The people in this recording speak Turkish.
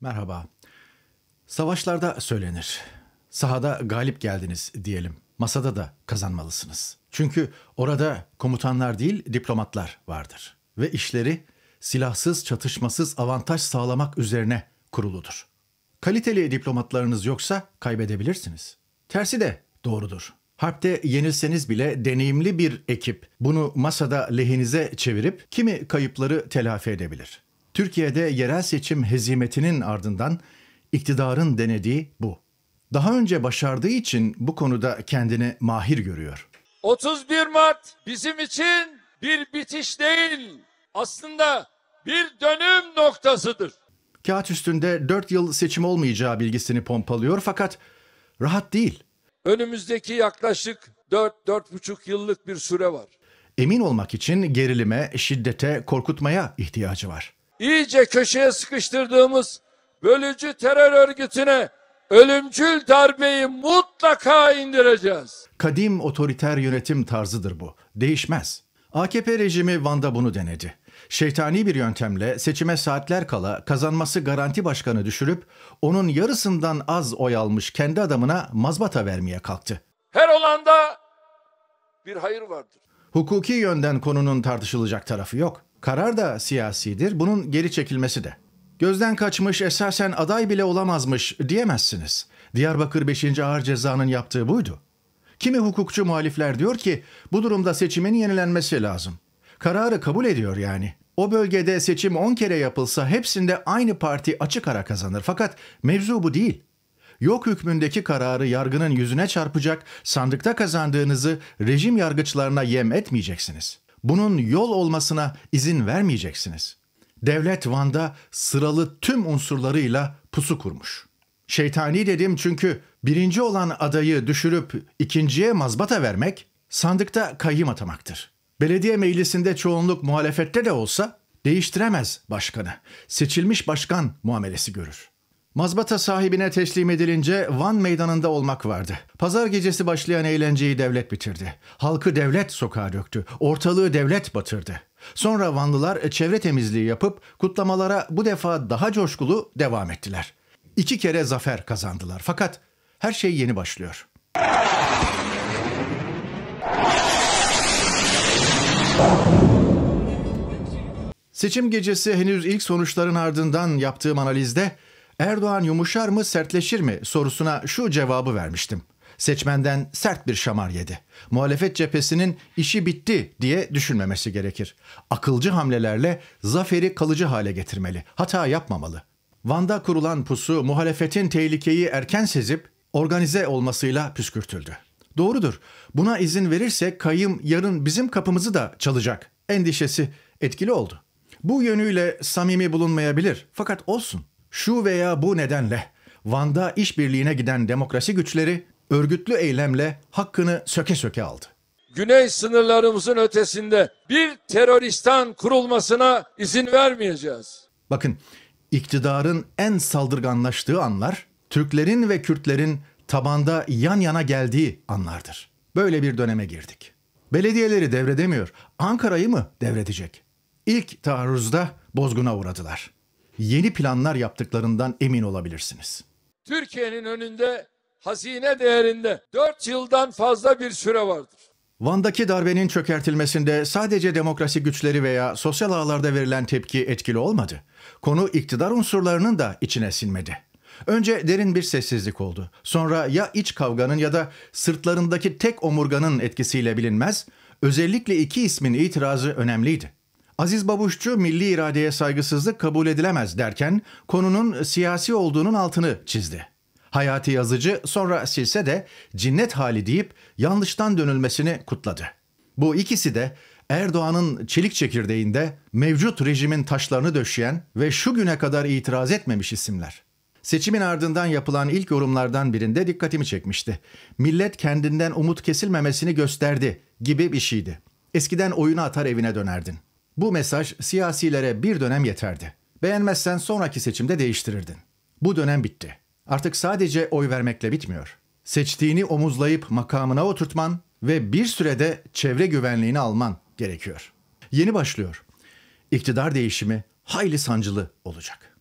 Merhaba. Savaşlarda söylenir. Sahada galip geldiniz diyelim. Masada da kazanmalısınız. Çünkü orada komutanlar değil diplomatlar vardır ve işleri silahsız, çatışmasız avantaj sağlamak üzerine kuruludur. Kaliteli diplomatlarınız yoksa kaybedebilirsiniz. Tersi de doğrudur. Harpte yenilseniz bile deneyimli bir ekip bunu masada lehinize çevirip kimi kayıpları telafi edebilir. Türkiye'de yerel seçim hezimetinin ardından iktidarın denediği bu. Daha önce başardığı için bu konuda kendini mahir görüyor. 31 Mart bizim için bir bitiş değil, aslında bir dönüm noktasıdır. Kağıt üstünde 4 yıl seçim olmayacağı bilgisini pompalıyor fakat rahat değil. Önümüzdeki yaklaşık 4-4,5 yıllık bir süre var. Emin olmak için gerilime, şiddete, korkutmaya ihtiyacı var iyice köşeye sıkıştırdığımız bölücü terör örgütüne ölümcül darbeyi mutlaka indireceğiz. Kadim otoriter yönetim tarzıdır bu. Değişmez. AKP rejimi Van'da bunu denedi. Şeytani bir yöntemle seçime saatler kala kazanması garanti başkanı düşürüp onun yarısından az oy almış kendi adamına mazbata vermeye kalktı. Her olanda bir hayır vardır. Hukuki yönden konunun tartışılacak tarafı yok. Karar da siyasidir, bunun geri çekilmesi de. Gözden kaçmış, esasen aday bile olamazmış diyemezsiniz. Diyarbakır 5. Ağır Ceza'nın yaptığı buydu. Kimi hukukçu muhalifler diyor ki bu durumda seçimin yenilenmesi lazım. Kararı kabul ediyor yani. O bölgede seçim 10 kere yapılsa hepsinde aynı parti açık ara kazanır. Fakat mevzu bu değil yok hükmündeki kararı yargının yüzüne çarpacak, sandıkta kazandığınızı rejim yargıçlarına yem etmeyeceksiniz. Bunun yol olmasına izin vermeyeceksiniz. Devlet Van'da sıralı tüm unsurlarıyla pusu kurmuş. Şeytani dedim çünkü birinci olan adayı düşürüp ikinciye mazbata vermek, sandıkta kayyım atamaktır. Belediye meclisinde çoğunluk muhalefette de olsa değiştiremez başkanı. Seçilmiş başkan muamelesi görür. Mazbata sahibine teslim edilince Van meydanında olmak vardı. Pazar gecesi başlayan eğlenceyi devlet bitirdi. Halkı devlet sokağa döktü. Ortalığı devlet batırdı. Sonra Vanlılar çevre temizliği yapıp kutlamalara bu defa daha coşkulu devam ettiler. İki kere zafer kazandılar. Fakat her şey yeni başlıyor. Seçim gecesi henüz ilk sonuçların ardından yaptığım analizde Erdoğan yumuşar mı sertleşir mi sorusuna şu cevabı vermiştim. Seçmenden sert bir şamar yedi. Muhalefet cephesinin işi bitti diye düşünmemesi gerekir. Akılcı hamlelerle zaferi kalıcı hale getirmeli. Hata yapmamalı. Van'da kurulan pusu muhalefetin tehlikeyi erken sezip organize olmasıyla püskürtüldü. Doğrudur. Buna izin verirse kayım yarın bizim kapımızı da çalacak endişesi etkili oldu. Bu yönüyle samimi bulunmayabilir fakat olsun şu veya bu nedenle Van'da işbirliğine giden demokrasi güçleri örgütlü eylemle hakkını söke söke aldı. Güney sınırlarımızın ötesinde bir teröristan kurulmasına izin vermeyeceğiz. Bakın iktidarın en saldırganlaştığı anlar Türklerin ve Kürtlerin tabanda yan yana geldiği anlardır. Böyle bir döneme girdik. Belediyeleri devredemiyor. Ankara'yı mı devredecek? İlk taarruzda bozguna uğradılar yeni planlar yaptıklarından emin olabilirsiniz. Türkiye'nin önünde hazine değerinde 4 yıldan fazla bir süre vardır. Van'daki darbenin çökertilmesinde sadece demokrasi güçleri veya sosyal ağlarda verilen tepki etkili olmadı. Konu iktidar unsurlarının da içine sinmedi. Önce derin bir sessizlik oldu. Sonra ya iç kavganın ya da sırtlarındaki tek omurganın etkisiyle bilinmez, özellikle iki ismin itirazı önemliydi. Aziz Babuşçu milli iradeye saygısızlık kabul edilemez derken konunun siyasi olduğunun altını çizdi. Hayati Yazıcı sonra silse de cinnet hali deyip yanlıştan dönülmesini kutladı. Bu ikisi de Erdoğan'ın çelik çekirdeğinde mevcut rejimin taşlarını döşeyen ve şu güne kadar itiraz etmemiş isimler. Seçimin ardından yapılan ilk yorumlardan birinde dikkatimi çekmişti. Millet kendinden umut kesilmemesini gösterdi gibi bir şeydi. Eskiden oyunu atar evine dönerdin. Bu mesaj siyasilere bir dönem yeterdi. Beğenmezsen sonraki seçimde değiştirirdin. Bu dönem bitti. Artık sadece oy vermekle bitmiyor. Seçtiğini omuzlayıp makamına oturtman ve bir sürede çevre güvenliğini alman gerekiyor. Yeni başlıyor. İktidar değişimi hayli sancılı olacak.''